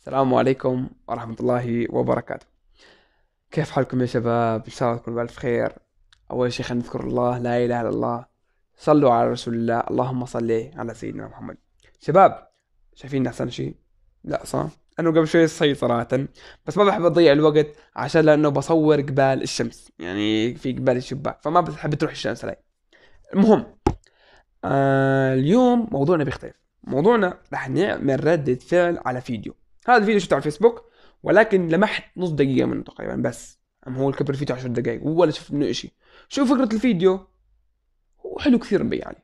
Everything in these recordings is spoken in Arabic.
السلام عليكم ورحمة الله وبركاته كيف حالكم يا شباب إن شاء الله تكونوا بألف خير أول شيء خلينا نذكر الله لا إله إلا الله صلوا على رسول الله اللهم صل على سيدنا محمد شباب شايفين أحسن شيء لا صح أنا قبل شوي صحيت صراحة بس ما بحب أضيع الوقت عشان لأنه بصور قبال الشمس يعني في قبال الشباك فما بحب تروح الشمس علي المهم آه اليوم موضوعنا بيختلف موضوعنا رح نعمل ردة فعل على فيديو هذا الفيديو شفته على الفيسبوك ولكن لمحت نص دقيقه منه تقريبا يعني بس ام هو الكبر فيديو 10 دقائق ولا شفت منه شيء شو فكره الفيديو هو حلو كثير مبين يعني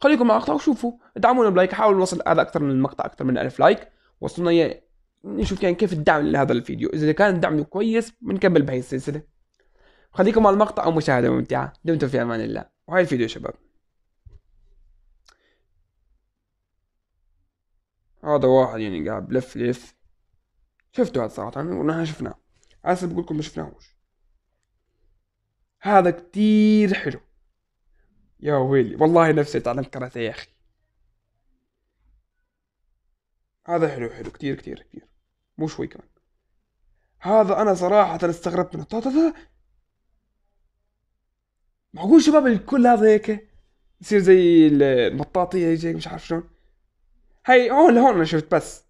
خليكم مع المقطع وشوفوا ادعمونا بلايك حاولوا نوصل هذا اكثر من المقطع اكثر من 1000 لايك وصلنا اياه نشوف يعني كيف الدعم لهذا الفيديو اذا كان الدعم كويس بنكمل بهي السلسله خليكم مع المقطع ومشاهده ممتعه دمتم في امان الله وهاي الفيديو يا شباب هذا واحد يعني قاعد بلف لف شفته هذا صراحة ونحن يعني شفناه عسى بقول لكم ما شفناهوش هذا كتير حلو يا ويلي والله نفسي تعلمت كاراتيه يا اخي هذا حلو حلو كتير كتير كتير مو شوي كمان هذا انا صراحة استغربت منه طا معقول شباب الكل هذا هيك يصير زي المطاطية هيك مش عارف شلون هي هون هون انا شفت بس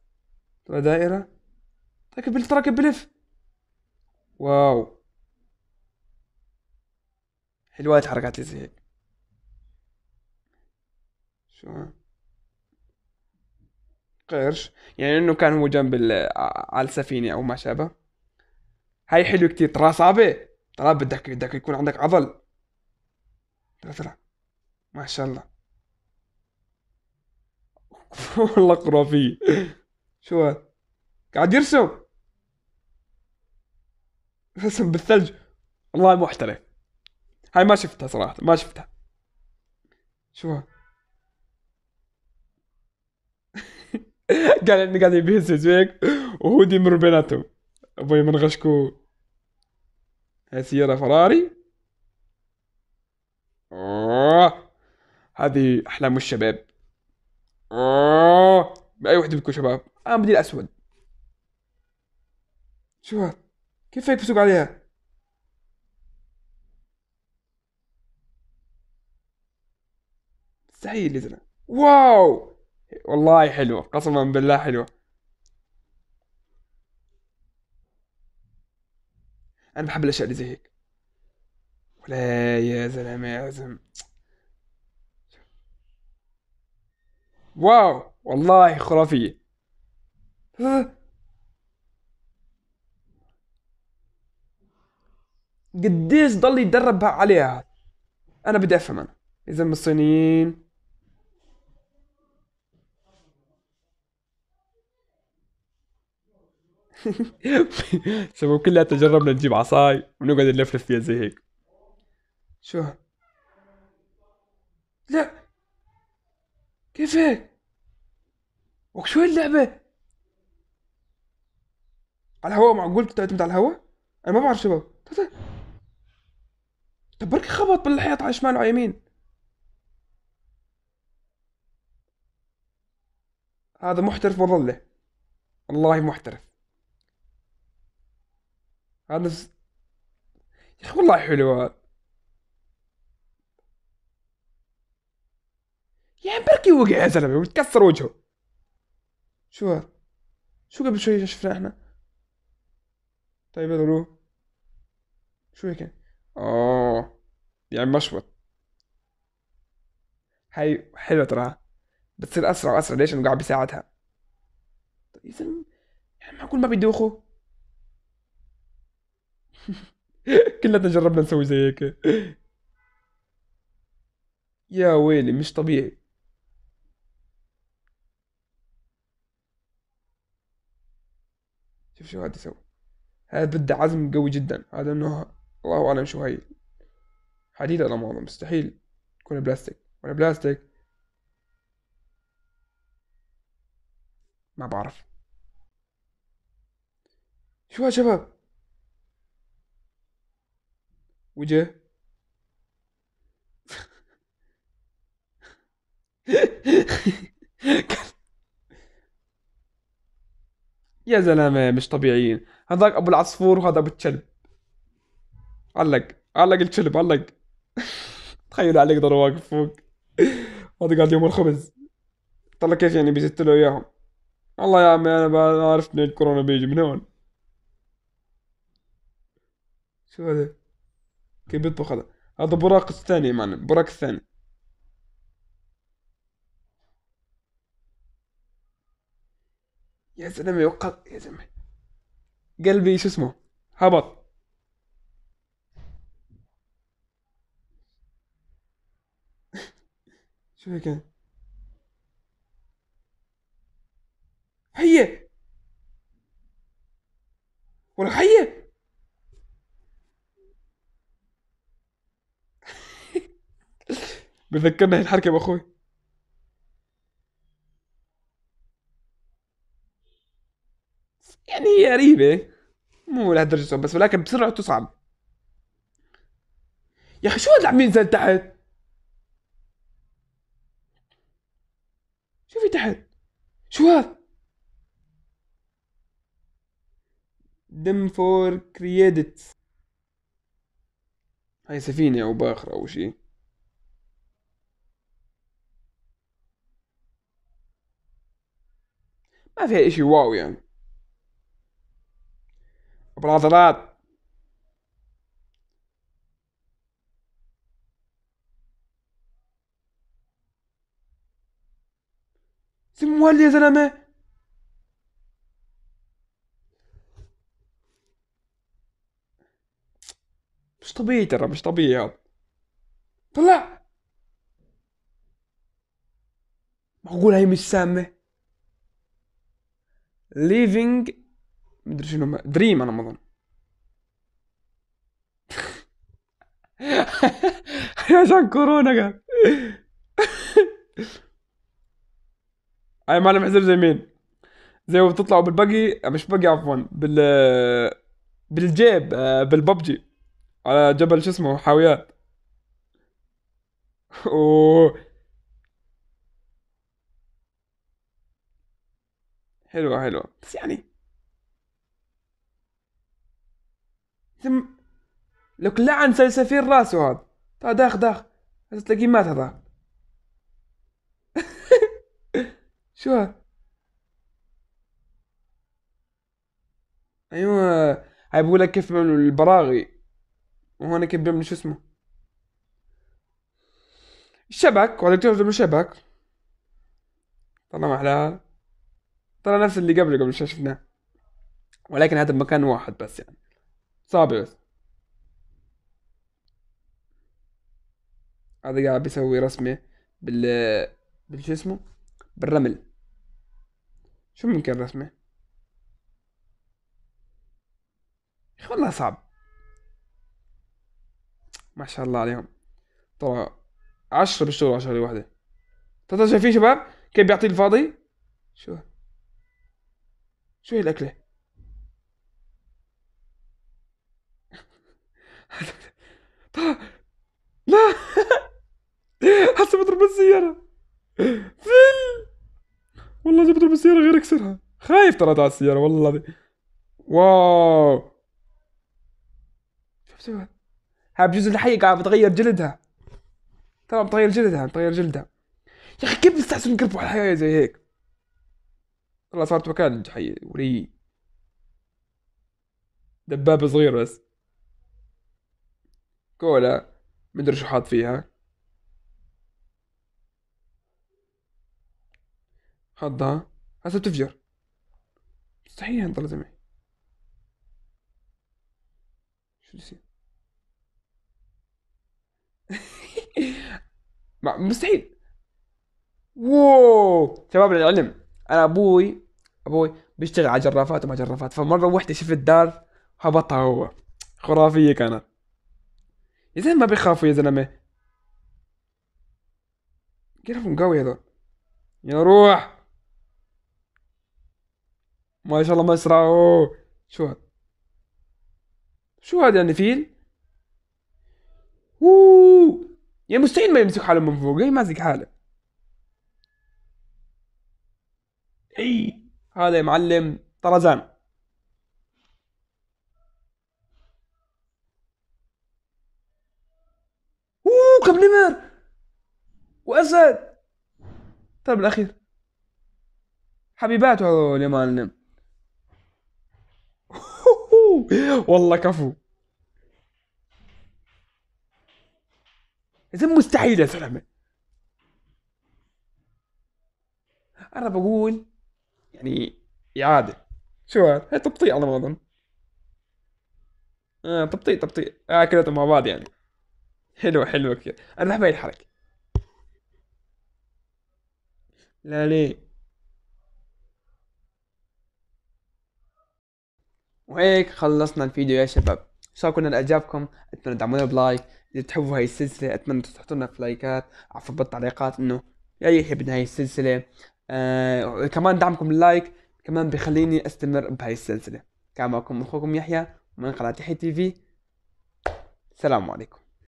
طيب ترى دائرة ركب تركب بلف واو حلوات الحركات اللي زي هيك شو قرش يعني انه كان هو جنب على السفينة او ما شابه هاي حلو كتير ترى صعبة ترى بدك بدك يكون عندك عضل ترى ترى ما شاء الله والله خرافيه شو هذا قاعد يرسم رسم بالثلج والله محترف هاي ما شفتها صراحه ما شفتها شو هذا قال اني قاعد بيهزز هيك وهو مر بيناتهم ابوي من غشكو هاي سيارة فراري هذه احلام الشباب آه. باي وحده بدكم شباب انا بدي الاسود شو هاد كيف هيك بسوق عليها مستحيل الازرق واو والله حلوه قسما بالله حلوه انا بحب الاشياء اللي زي هيك ولا يا زلمه يا زلمه واو والله خرافية قديش ضل يتدرب عليها انا بدي افهم انا اذا من الصينيين شباب كلها تجربنا نجيب عصاي ونقعد نلفلف فيها زي هيك شو لا كيفك وشو اللعبة على الهواء معقول تعتمد على الهواء؟ انا ما بعرف شباب طب بركي خبط بالحيط على شمال وعلى يمين هذا محترف مظلة والله محترف هذا يا اخي والله حلو هذا يعني بركي وقع يا زلمه وتكسر وجهه شو هاد شو قبل شوي شفناه احنا طيب هذا شو هيك يعني؟ اوه يعني مشبط هاي حلوه ترى بتصير اسرع واسرع ليش انه قاعد بيساعدها طيب يا زلمه يعني معقول ما بيدوخوا كلنا جربنا نسوي زي هيك يا ويلي مش طبيعي شوف شو هذا يسوي هذا بده عزم قوي جدا هذا انه الله اعلم شو هي حديد ولا معظم مستحيل يكون بلاستيك ولا بلاستيك ما بعرف شو يا شباب وجه يا زلمه مش طبيعيين هذاك ابو العصفور وهذا ابو الكلب علق علق الكلب علق تخيل علق ضرب واقف فوق هذا قال يوم الخبز طلع كيف يعني بيزت له اياهم والله يا عمي انا عارف من الكورونا بيجي من هون شو هذا كيف بيطبخ هذا هذا براق الثاني معنا براق الثاني يا زلمه يوقف يا زلمه قلبي شو اسمه هبط شو هيك هي ولا بتذكرني بذكرنا يا بأخوي قريبه مو لهالدرجه صعب بس ولكن بسرعه تصعب يا اخي شو هذا عم ينزل تحت شو في تحت شو هذا دم فور كريدت هاي سفينة أو باخرة أو شيء ما فيها إشي واو يعني مناظرات سموها لي يا زلمه مش طبيعي ترى مش طبيعي هذا طلع معقول هي مش سامة leaving مدري شنو دريم انا مظن عشان كورونا قال اي معلم حزب زي مين زي ما بتطلعوا بالبقي مش بقي عفوا بال بالجيب آه، بالببجي على جبل شو اسمه حاويات و حلوة حلوة بس يعني ثم لك لعن سلسفير راسه هذا تا داخ داخ تلاقي مات هذا شو هذا ايوه هاي بقول لك كيف من البراغي وهنا كيف بيعمل شو اسمه الشبك ولا بتعمل من شبك طلع محلها طلع نفس اللي قبل قبل شفناه ولكن هذا بمكان واحد بس يعني بس هذا قاعد بيسوي رسمة بال بالشو اسمه بالرمل شو ممكن رسمة والله صعب ما شاء الله عليهم طبعا عشرة بيشتغلوا عشرة لوحدة ترى طيب، طيب، شايفين شباب كيف بيعطيه الفاضي شو شو هي الأكلة لا حسب بضرب السيارة فل والله اذا بضرب السيارة غير اكسرها خايف ترى على السيارة والله دي. واو شفتوا هاي بجوز الحية قاعدة بتغير جلدها ترى بتغير جلدها بتغير جلدها يا اخي كيف بتستحسن نقربوا على الحياة زي هيك والله صارت مكان حي ولي دبابة صغيرة بس كولا مدري شو حاط فيها حطها هسه بتفجر مستحيل ينطلع زلمة شو يصير مستحيل واو شباب العلم انا ابوي ابوي بيشتغل على جرافات وما جرافات فمره وحده شفت دار هبطها هو خرافيه كانت يا زلمه ما بيخافوا يا زلمه قلبهم قوي هذول يا روح ما شاء الله ما اوه شو هذا شو هذا يعني فيل يا يعني مستحيل ما يمسك حاله من فوق اي ماسك حاله اي هذا يا معلم طرزان كوكب نمر واسد طيب بالاخير حبيبات هذول يا معلم والله كفو اذا مستحيل يا زلمه انا بقول يعني اعاده شو هذا؟ هي تبطيء على ما اظن آه تبطيء تبطيء آه كلتهم مع بعض يعني حلو حلو كثير انا بحب هاي الحركه لا ليه وهيك خلصنا الفيديو يا شباب الله كنا اعجابكم اتمنى تدعمونا بلايك اذا تحبوا هاي السلسله اتمنى تحطوا لنا في لايكات عفوا بالتعليقات انه يا يحبنا هاي السلسله آه كمان دعمكم اللايك كمان بخليني استمر بهاي السلسله كان معكم اخوكم يحيى من قناه يحيى تي في السلام عليكم